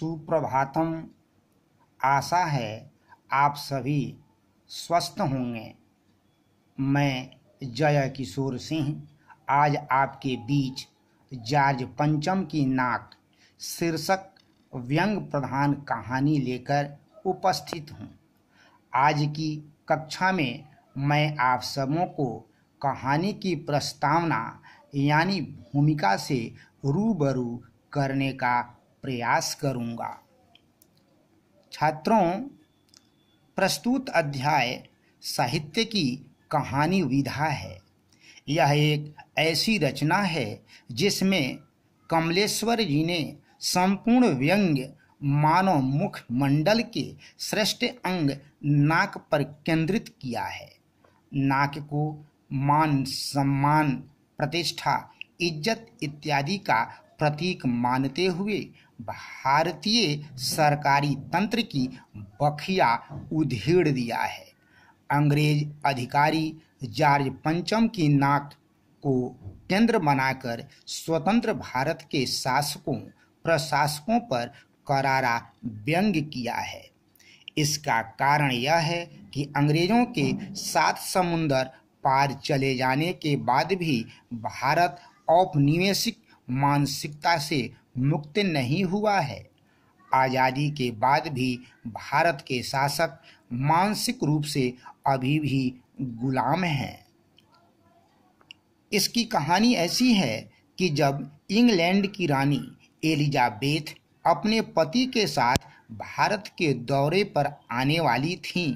सुप्रभातम आशा है आप सभी स्वस्थ होंगे मैं जया किशोर सिंह आज आपके बीच जार्ज पंचम की नाक शीर्षक व्यंग प्रधान कहानी लेकर उपस्थित हूँ आज की कक्षा में मैं आप सबों को कहानी की प्रस्तावना यानी भूमिका से रूबरू करने का प्रयास करूंगा छात्रों प्रस्तुत अध्याय साहित्य की कहानी विधा है यह एक ऐसी रचना है जिसमें कमलेश्वर जी ने संपूर्ण व्यंग मानव मंडल के श्रेष्ठ अंग नाक पर केंद्रित किया है नाक को मान सम्मान प्रतिष्ठा इज्जत इत्यादि का प्रतीक मानते हुए भारतीय सरकारी तंत्र की बखिया उधेड़ दिया है अंग्रेज अधिकारी जॉर्ज पंचम की नाक को केंद्र बनाकर स्वतंत्र भारत के शासकों प्रशासकों पर करारा व्यंग किया है इसका कारण यह है कि अंग्रेजों के सात समुंदर पार चले जाने के बाद भी भारत औपनिवेशिक मानसिकता से मुक्त नहीं हुआ है आज़ादी के बाद भी भारत के शासक मानसिक रूप से अभी भी गुलाम हैं इसकी कहानी ऐसी है कि जब इंग्लैंड की रानी एलिजाबेथ अपने पति के साथ भारत के दौरे पर आने वाली थीं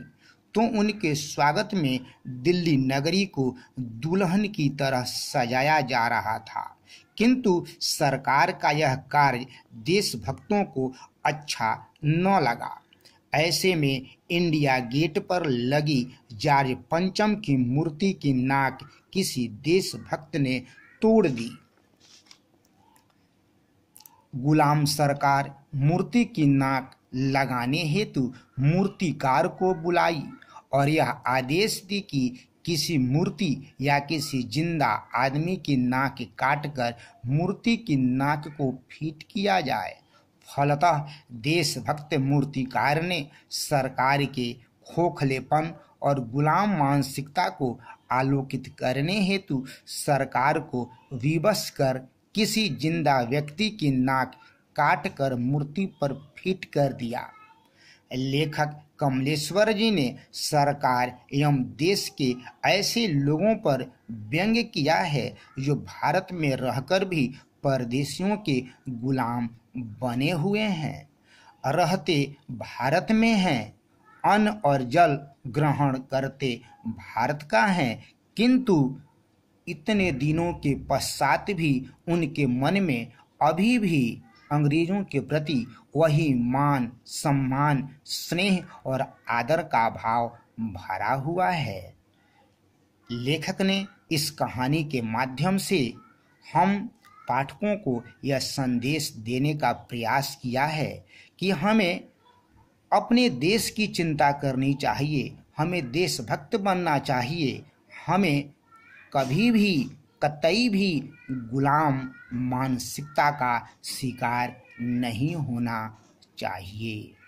तो उनके स्वागत में दिल्ली नगरी को दुल्हन की तरह सजाया जा रहा था किंतु सरकार का यह कार्य देशभक्तों को अच्छा न लगा ऐसे में इंडिया गेट पर लगी जार्ज पंचम की मूर्ति की नाक किसी देशभक्त ने तोड़ दी गुलाम सरकार मूर्ति की नाक लगाने हेतु मूर्तिकार को बुलाई और यह आदेश दी कि किसी मूर्ति या किसी जिंदा आदमी की नाक काटकर मूर्ति की नाक को फीट किया जाए फलतः देशभक्त मूर्तिकार ने सरकार के खोखलेपन और गुलाम मानसिकता को आलोकित करने हेतु सरकार को विवश कर किसी जिंदा व्यक्ति की नाक काट कर मूर्ति पर फिट कर दिया लेखक कमलेश्वर जी ने सरकार एवं देश के ऐसे लोगों पर व्यंग किया है जो भारत में रहकर भी परदेशियों के गुलाम बने हुए हैं रहते भारत में हैं अन्न और जल ग्रहण करते भारत का हैं किंतु इतने दिनों के पश्चात भी उनके मन में अभी भी अंग्रेजों के प्रति वही मान सम्मान स्नेह और आदर का भाव भरा हुआ है लेखक ने इस कहानी के माध्यम से हम पाठकों को यह संदेश देने का प्रयास किया है कि हमें अपने देश की चिंता करनी चाहिए हमें देशभक्त बनना चाहिए हमें कभी भी कतई भी गुलाम मानसिकता का शिकार नहीं होना चाहिए